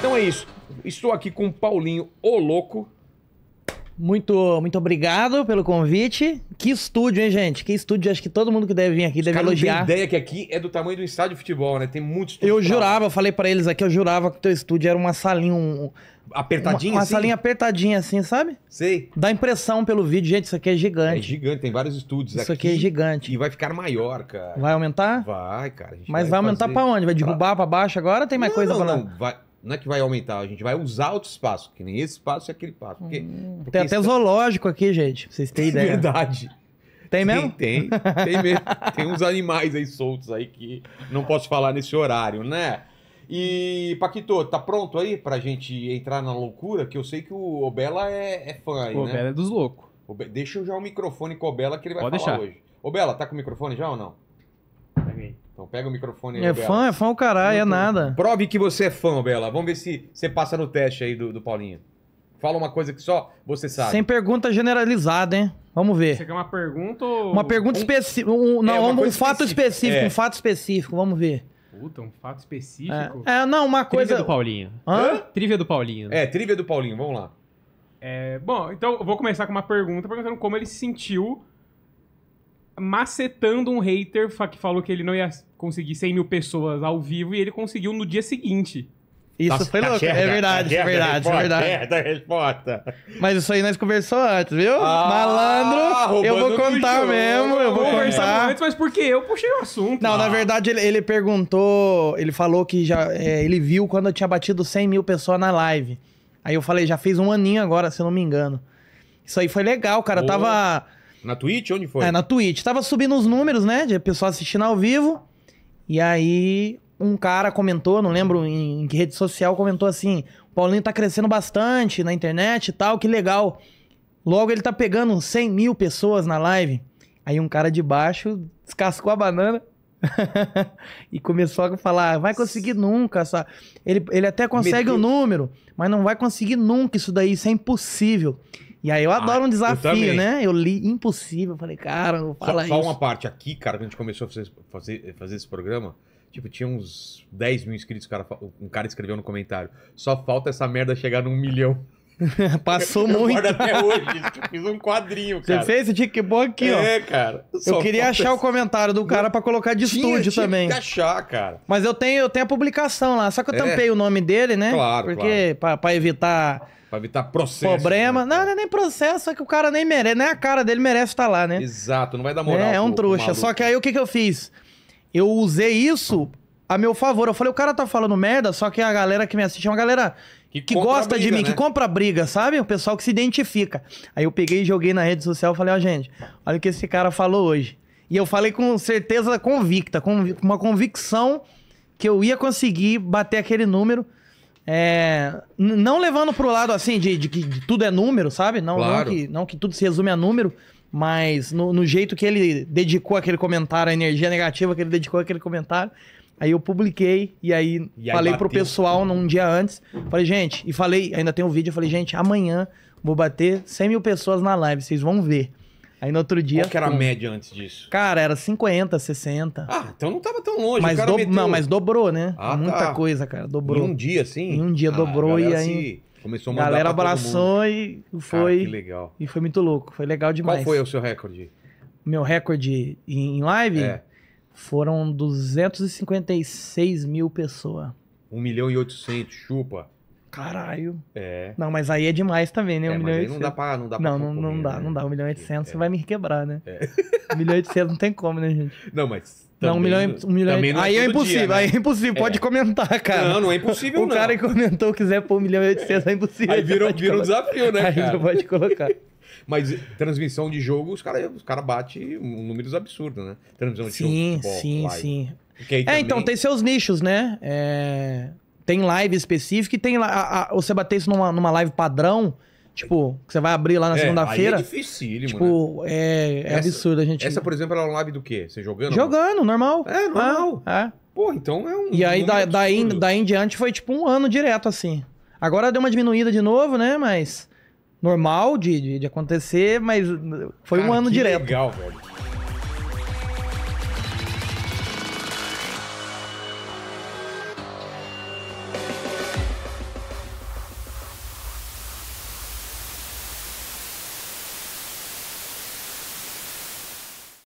Então é isso. Estou aqui com o Paulinho, o louco. Muito, muito obrigado pelo convite. Que estúdio, hein, gente? Que estúdio. Acho que todo mundo que deve vir aqui deve Cara, elogiar. Não tem ideia que aqui é do tamanho do estádio de futebol, né? Tem muitos. Eu jurava, eu falei para eles aqui, eu jurava que o teu estúdio era uma salinha, um, apertadinha uma, uma assim? salinha apertadinha assim, sabe? Sei. Dá impressão pelo vídeo, gente, isso aqui é gigante. É gigante, tem vários estúdios isso aqui. Isso aqui é gigante. E vai ficar maior, cara. Vai aumentar? Vai, cara. Mas vai, vai aumentar fazer... para onde? Vai derrubar para baixo agora? Tem mais não, coisa não, pra não? Vai não é que vai aumentar, a gente vai usar outro espaço, que nem esse espaço e aquele espaço. Porque, hum, porque tem até está... É zoológico aqui, gente, pra vocês terem é ideia. Verdade. Tem mesmo? Tem, tem, tem mesmo. tem uns animais aí soltos aí que não posso falar nesse horário, né? E, Paquito, tá pronto aí pra gente entrar na loucura? Que eu sei que o Obela é, é fã aí, o né? Obela é dos loucos. Deixa eu já o microfone com o Obela que ele vai Pode falar deixar. hoje. Obela, tá com o microfone já ou não? Então pega o microfone aí, É Bela. fã, é fã o caralho, é nada. Prove que você é fã, Bela. Vamos ver se você passa no teste aí do, do Paulinho. Fala uma coisa que só você sabe. Sem pergunta generalizada, hein? Vamos ver. Você quer uma pergunta ou... Uma pergunta um... É, específica. Um, não, um, fato específico, é. um fato específico, vamos ver. Puta, um fato específico? É, é não, uma coisa... Trivia do Paulinho. Hã? Trívia Trivia do Paulinho. Né? É, trivia do Paulinho, vamos lá. É, bom, então eu vou começar com uma pergunta perguntando como ele se sentiu macetando um hater que falou que ele não ia conseguir 100 mil pessoas ao vivo e ele conseguiu no dia seguinte. Isso Nossa, foi tá louco. É, tá é verdade, é verdade, é verdade. Da resposta. Mas isso aí nós conversamos antes, viu? Ah, Malandro, eu vou contar mesmo, eu vou conversar. Antes, mas porque eu puxei o assunto. Não, ah. na verdade ele, ele, perguntou, ele falou que já é, ele viu quando eu tinha batido 100 mil pessoas na live. Aí eu falei, já fez um aninho agora, se eu não me engano. Isso aí foi legal, cara. tava... Na Twitch? Onde foi? É, na Twitch. Tava subindo os números, né? De pessoal assistindo ao vivo. E aí, um cara comentou, não lembro em, que rede social, comentou assim: o Paulinho tá crescendo bastante na internet e tal, que legal. Logo ele tá pegando 100 mil pessoas na live. Aí um cara de baixo descascou a banana. e começou a falar: ah, vai conseguir nunca. Essa... Ele, ele até consegue o número, mas não vai conseguir nunca isso daí, isso é impossível. E aí eu adoro ah, um desafio, eu né? Eu li Impossível, falei, cara, não fala só, só isso. Só uma parte aqui, cara, quando a gente começou a fazer, fazer, fazer esse programa, tipo, tinha uns 10 mil inscritos, cara, um cara escreveu no comentário, só falta essa merda chegar num milhão. Passou eu muito. até hoje. Eu fiz um quadrinho, cara. Você fez? Você tinha que pôr aqui, ó. É, cara. Eu queria achar o comentário do cara para colocar de tinha, estúdio tinha também. Que achar, cara. Mas eu tenho, eu tenho a publicação lá. Só que eu é. tampei é. o nome dele, né? Claro, Porque claro. para evitar... Pra evitar processo. Problema. Né? Não, não é nem processo, é que o cara nem merece. Nem a cara dele merece estar tá lá, né? Exato, não vai dar moral. É, é um trouxa. só que aí o que, que eu fiz? Eu usei isso a meu favor. Eu falei, o cara tá falando merda, só que a galera que me assiste é uma galera que, que gosta briga, de mim, né? que compra briga, sabe? O pessoal que se identifica. Aí eu peguei e joguei na rede social e falei, ó, oh, gente, olha o que esse cara falou hoje. E eu falei com certeza convicta, com uma convicção que eu ia conseguir bater aquele número. É, não levando pro lado assim de, de, que tudo é número, sabe? Não, claro. não, que, não que tudo se resume a número, mas no, no, jeito que ele dedicou aquele comentário, a energia negativa que ele dedicou aquele comentário. Aí eu publiquei e aí, e aí falei bateu. pro pessoal num dia antes. Falei, gente, e falei, ainda tem um vídeo, eu falei, gente, amanhã vou bater 100 mil pessoas na live, vocês vão ver. Aí no outro dia. Qual que era a média antes disso? Cara, era 50, 60. Ah, então não tava tão longe. Mas do... meteu... Não, mas dobrou, né? Ah, tá. Muita tá. coisa, cara. Dobrou. Em um dia, sim? Em um dia ah, dobrou e aí. Se... Começou a mandar galera abraçou e foi. Cara, que legal. E foi muito louco. Foi legal demais. Qual foi o seu recorde? Meu recorde em live? É. Foram 256 mil pessoas. 1 milhão e 800, chupa. Caralho. É. Não, mas aí é demais também, né? 1 é, milhão mas aí não dá pra. Não, dá não, pra não, comer, não dá, né? não dá. 1 milhão e 800 é. você vai me quebrar, né? É. 1 milhão e 800 não tem como, né, gente? Não, mas. não, um milhão, um milhão e... não é aí é impossível, dia, né? aí é né? impossível, pode é. comentar, cara. Não, não é impossível, o não. O cara que comentou quiser pôr 1 milhão e 800 é impossível. Aí virou, virou um desafio, né, Aí cara? você pode colocar. Mas transmissão de jogo, os caras os cara batem um números absurdos, né? Transmissão de sim, jogo. sim, live. sim, sim. É, então, tem seus nichos, né? É... Tem live específica e tem. A, a, você bater isso numa, numa live padrão. Tipo, que você vai abrir lá na é, segunda-feira. É difícil Tipo, né? é, é essa, absurdo a gente. Essa, por exemplo, era um live do quê? Você jogando? Jogando, normal. É, normal. Ah, é. Pô, então é um. E aí, da, daí, daí em diante, foi tipo um ano direto assim. Agora deu uma diminuída de novo, né? Mas normal de, de, de acontecer, mas foi Cara, um ano direto. Legal, velho.